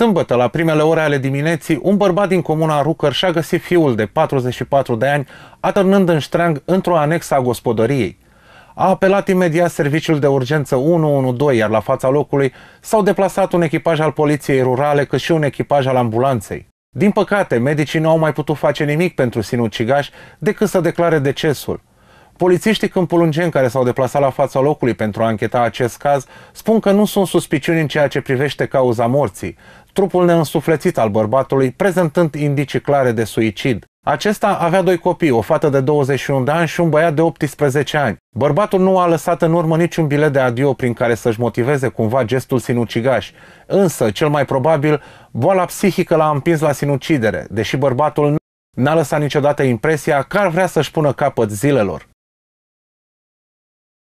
Sâmbătă, la primele ore ale dimineții, un bărbat din comuna Rucăr și-a găsit fiul de 44 de ani atârnând în ștreang într-o anexă a gospodăriei. A apelat imediat serviciul de urgență 112, iar la fața locului s-au deplasat un echipaj al poliției rurale, cât și un echipaj al ambulanței. Din păcate, medicii nu au mai putut face nimic pentru sinucigaș decât să declare decesul. Polițiștii câmpulungeni care s-au deplasat la fața locului pentru a încheta acest caz spun că nu sunt suspiciuni în ceea ce privește cauza morții, trupul neînsuflețit al bărbatului prezentând indicii clare de suicid. Acesta avea doi copii, o fată de 21 de ani și un băiat de 18 ani. Bărbatul nu a lăsat în urmă niciun bilet de adio prin care să-și motiveze cumva gestul sinucigaș, însă, cel mai probabil, boala psihică l-a împins la sinucidere, deși bărbatul n-a lăsat niciodată impresia că ar vrea să-și pună capăt zilelor.